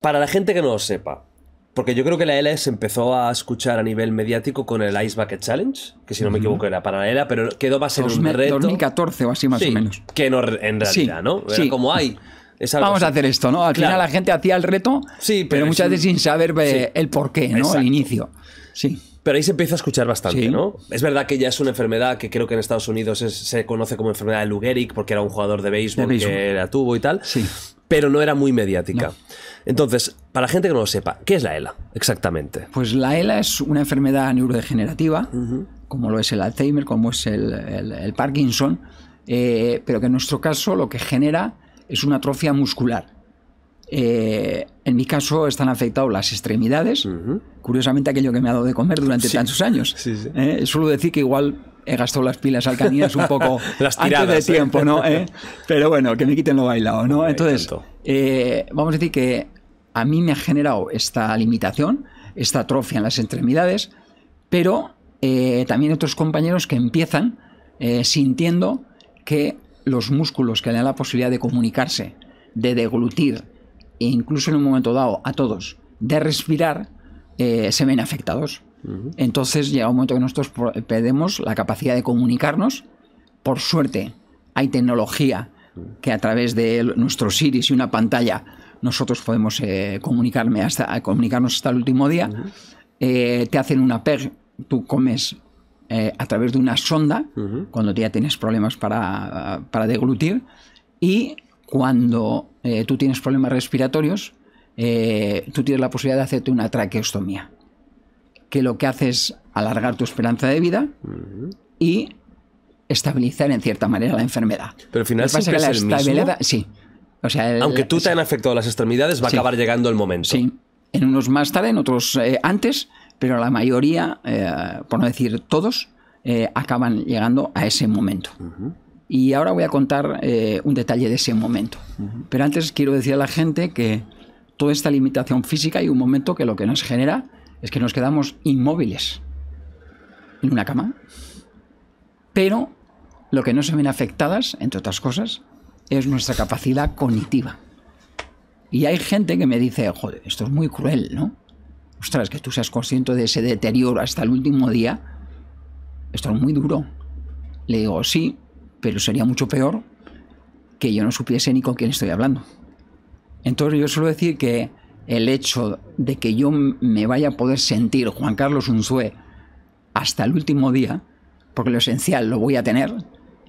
Para la gente que no lo sepa, porque yo creo que la LS empezó a escuchar a nivel mediático con el Ice Bucket Challenge, que si no me equivoco era para la pero quedó más ser un reto. 2014 o así más o menos. Que en realidad, ¿no? sí. como hay. Vamos a hacer esto, ¿no? Al final la gente hacía el reto, sí, pero, muchas veces sin saber eh, el porqué, ¿no? Al inicio. Sí. Pero ahí se empieza a escuchar bastante, ¿no? Es verdad que ya es una enfermedad que creo que en Estados Unidos se conoce como enfermedad de Lou porque era un jugador de de béisbol. que la tuvo y tal. Sí pero no era muy mediática. Entonces, para gente que no lo sepa, ¿qué es la ELA exactamente? Pues la ELA es una enfermedad neurodegenerativa, como lo es el Alzheimer, como es el, Parkinson, eh, pero que en nuestro caso lo que genera es una atrofia muscular. Eh, en mi caso están afectadas las extremidades, curiosamente aquello que me ha dado de comer durante tantos años. Sí, eh, suelo decir que igual he gastado las pilas alcaninas un poco las de ¿eh? tiempo, ¿no? ¿Eh? Pero bueno, que me quiten lo bailado, ¿no? Entonces, eh, vamos a decir que a mí me ha generado esta limitación, esta atrofia en las extremidades, pero eh, también otros compañeros que empiezan sintiendo que los músculos que le dan la posibilidad de comunicarse, de deglutir, e incluso en un momento dado a todos, de respirar, se ven afectados. Entonces llega un momento que nosotros eh, perdemos la capacidad de comunicarnos. Por suerte, hay tecnología que a través de nuestro Siris y una pantalla nosotros podemos eh, comunicarme hasta, comunicarnos hasta el último día. Eh, te hacen una PEG, tú comes a través de una sonda cuando ya tienes problemas para, para deglutir y cuando tú tienes problemas respiratorios, tú tienes la posibilidad de hacerte una traqueostomía que lo que hace es alargar tu esperanza de vida y estabilizar en cierta manera la enfermedad. Pero al final pasa que la es mismo? Sí. O sea, Aunque tú te han afectado las extremidades, va a acabar llegando el momento. Sí. En unos más tarde, en otros eh, antes, pero la mayoría, eh, por no decir todos, eh, acaban llegando a ese momento. Y ahora voy a contar un detalle de ese momento. Pero antes quiero decir a la gente que toda esta limitación física y un momento que lo que nos genera es que nos quedamos inmóviles en una cama, pero lo que no se ven afectadas, entre otras cosas, es nuestra capacidad cognitiva. Y hay gente que me dice, joder, esto es muy cruel, ¿no? Ostras, que tú seas consciente de ese deterioro hasta el último día, esto es muy duro. Le digo, sí, pero sería mucho peor que yo no supiese ni con quién estoy hablando. Entonces yo suelo decir que el hecho de que yo me vaya a poder sentir Juan Carlos Unzué hasta el último día, porque lo esencial lo voy a tener,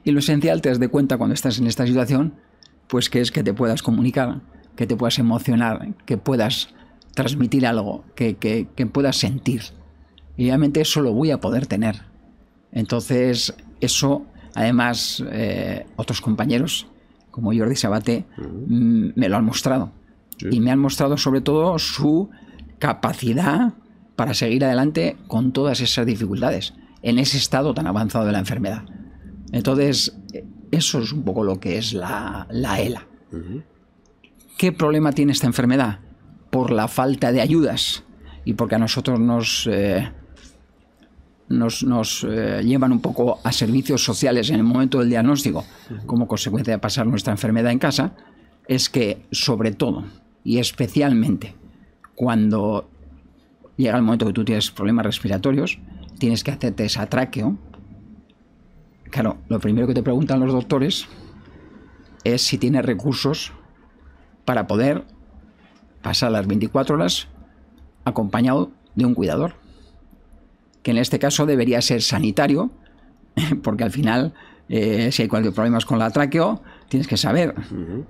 y lo esencial te das de cuenta cuando estás en esta situación, pues que es que te puedas comunicar, que te puedas emocionar, que puedas transmitir algo, que, puedas sentir. Y obviamente eso lo voy a poder tener. Entonces, eso, además, eh, otros compañeros, como Jordi Sabate, mm, me lo han mostrado y me han mostrado sobre todo su capacidad para seguir adelante con todas esas dificultades en ese estado tan avanzado de la enfermedad. Entonces, eh, eso es un poco lo que es la, ELA. E ¿Qué problema tiene esta enfermedad? Por la falta de ayudas y porque a nosotros nos, eh, nos, eh, llevan un poco a servicios sociales en el momento del diagnóstico, como consecuencia de pasar nuestra enfermedad en casa, es que sobre todo y especialmente cuando llega el momento que tú tienes problemas respiratorios, tienes que hacerte esa tráqueo. Claro, lo primero que te preguntan los doctores es si tienes recursos para poder pasar las 24 horas acompañado de un cuidador, que en este caso debería ser sanitario, porque al final, eh, si hay cualquier problema con la tráqueo, tienes que saber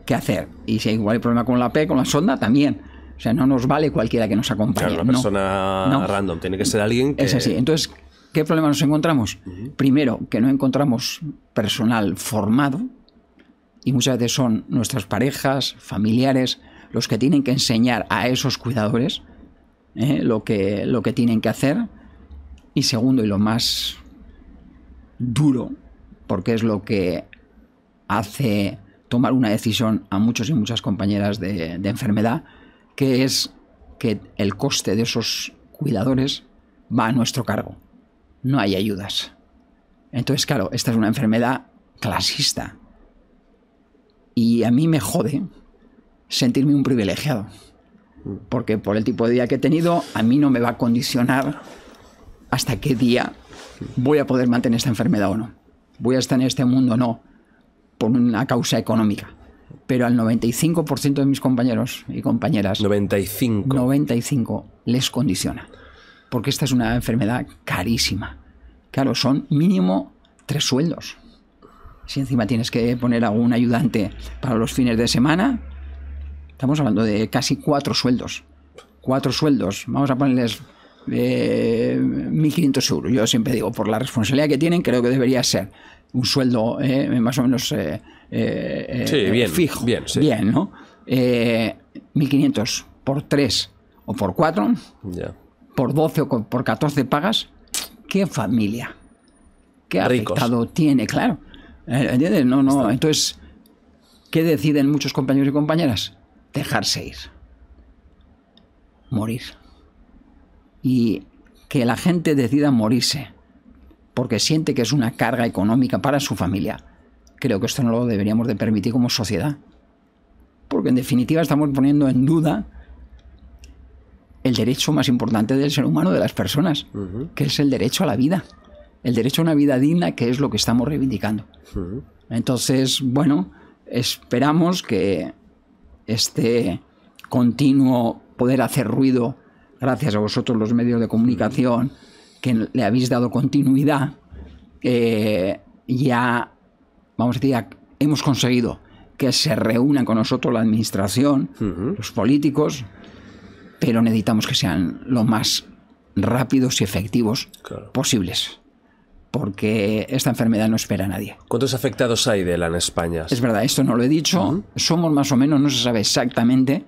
qué hacer. Y si hay igual problema con la P, con la sonda, también. O sea, no nos vale cualquiera que nos acompañe. Claro, una persona random, tiene que ser alguien que... Es así. Entonces, ¿qué problema nos encontramos? Primero, que no encontramos personal formado, y muchas veces son nuestras parejas, familiares, los que tienen que enseñar a esos cuidadores ¿eh? lo, que, lo que tienen que hacer. Y segundo, y lo más duro, porque es lo que hace tomar una decisión a muchos y muchas compañeras de, enfermedad, que es que el coste de esos cuidadores va a nuestro cargo. No hay ayudas. Entonces, claro, esta es una enfermedad clasista. Y a mí me jode sentirme un privilegiado. Porque por el tipo de día que he tenido, a mí no me va a condicionar hasta qué día voy a poder mantener esta enfermedad o no. Voy a estar en este mundo o no por una causa económica. Pero al 95% de mis compañeros y compañeras. 95. 95 les condiciona. Porque esta es una enfermedad carísima. Claro, son mínimo tres sueldos. Si encima tienes que poner a un ayudante para los fines de semana, estamos hablando de casi cuatro sueldos. Cuatro sueldos. Vamos a ponerles 1.500 eh, euros. Yo siempre digo, por la responsabilidad que tienen, creo que debería ser un sueldo eh, más o menos eh, eh, bien, fijo. Bien, bien 1.500 por 3 o por 4, por 12 o por 14 pagas. ¿Qué familia? ¿Qué afectado tiene? Claro. ¿Entiendes? No, no. Entonces, ¿qué deciden muchos compañeros y compañeras? Dejarse ir. Morir. Y que la gente decida morirse porque siente que es una carga económica para su familia. Creo que esto no lo deberíamos de permitir como sociedad. Porque en definitiva estamos poniendo en duda el derecho más importante del ser humano, de las personas, que es el derecho a la vida. El derecho a una vida digna, que es lo que estamos reivindicando. Entonces, bueno, esperamos que este continuo poder hacer ruido, gracias a vosotros los medios de comunicación, que le habéis dado continuidad, eh, ya, vamos a decir, hemos conseguido que se reúnan con nosotros la administración, los políticos, pero necesitamos que sean lo más rápidos y efectivos posibles, porque esta enfermedad no espera a nadie. ¿Cuántos afectados hay de la en España? Es verdad, esto no lo he dicho, somos más o menos, no se sabe exactamente,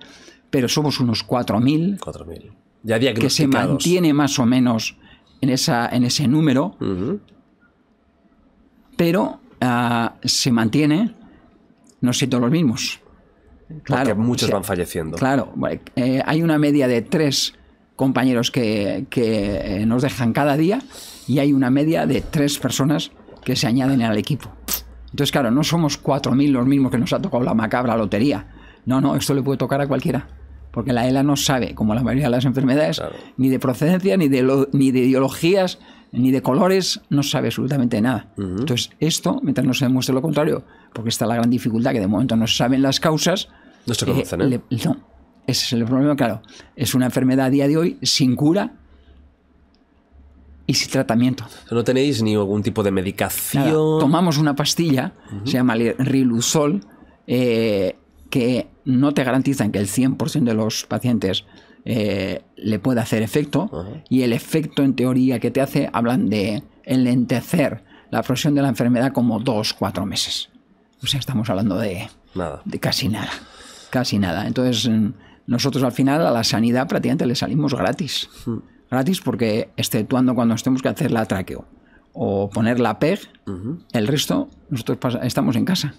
pero somos unos 4.000. 4.000. Ya diagnosticados. Que se mantiene más o menos en, esa, en ese número, pero ah, se mantiene, no todos los mismos. Claro, Porque muchos van falleciendo. Claro, eh, hay una media de tres compañeros que, que, eh, nos dejan cada día y hay una media de tres personas que se añaden al equipo. Entonces, claro, no somos mil los mismos que nos ha tocado la macabra lotería. No, no, esto le puede tocar a cualquiera porque la ELA no sabe, como la mayoría de las enfermedades, ni de procedencia, ni de, ni de ideologías, ni de colores, no sabe absolutamente nada. Entonces, esto, mientras no se demuestre lo contrario, porque está la gran dificultad que de momento no se saben las causas. No se conocen, ¿eh? ¿eh? no, ese es el problema, claro. Es una enfermedad a día de hoy sin cura, y sin tratamiento. ¿No tenéis ni algún tipo de medicación? tomamos una pastilla, se llama Riluzol, eh, que no te garantizan que el 100% de los pacientes eh, le pueda hacer efecto y el efecto en teoría que te hace hablan de enlentecer la progresión de la enfermedad como dos, cuatro meses. O sea, estamos hablando de, nada. de casi nada. Casi nada. Entonces, mm, nosotros al final a la sanidad prácticamente le salimos gratis. Hmm. Gratis porque exceptuando cuando tenemos que hacer la traqueo o poner la PEG, el resto nosotros estamos en casa.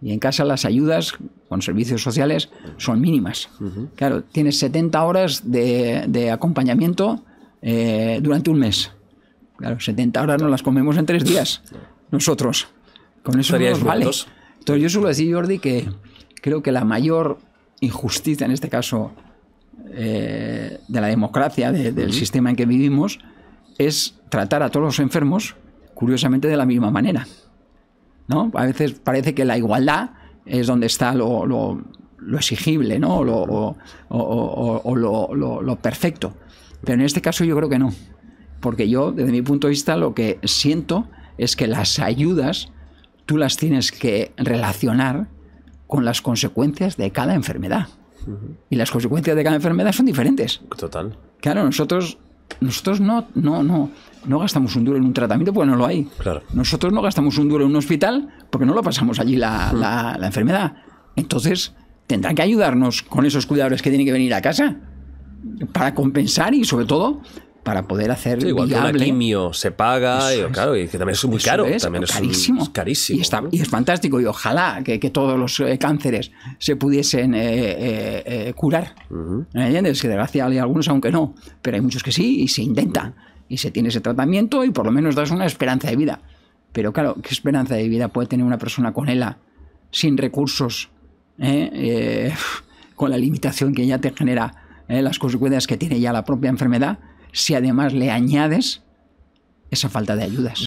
Y en casa las ayudas con servicios sociales son mínimas. Claro, tienes 70 horas de, acompañamiento eh, durante un mes. Claro, 70 horas no las comemos en tres días, nosotros. Con eso no nos vale. Entonces yo suelo decir, Jordi, que creo que la mayor injusticia, en este caso, eh, de la democracia, del sistema en que vivimos, es tratar a todos los enfermos, curiosamente, de la misma manera. ¿no? A veces parece que la igualdad es donde está lo, exigible, ¿no? O, lo, perfecto. Pero en este caso yo creo que no. Porque yo, desde mi punto de vista, lo que siento es que las ayudas tú las tienes que relacionar con las consecuencias de cada enfermedad. Y las consecuencias de cada enfermedad son diferentes. Total. Claro, nosotros nosotros no, no, no, no gastamos un duro en un tratamiento porque no lo hay. Nosotros no gastamos un duro en un hospital porque no lo pasamos allí mm. la, la enfermedad. Entonces, tendrán que ayudarnos con esos cuidadores que tienen que venir a casa para compensar y sobre todo para poder hacer igual Que quimio se paga, y, claro, y que también es muy caro. Es, también carísimo. Y, es fantástico, y ojalá que, todos los eh, cánceres se pudiesen eh, eh, curar. Uh que hay algunos, aunque no, pero hay muchos que sí, y se intenta, y se tiene ese tratamiento, y por lo menos das una esperanza de vida. Pero claro, ¿qué esperanza de vida puede tener una persona con ella sin recursos, con la limitación que ya te genera, las consecuencias que tiene ya la propia enfermedad? si además le añades esa falta de ayudas.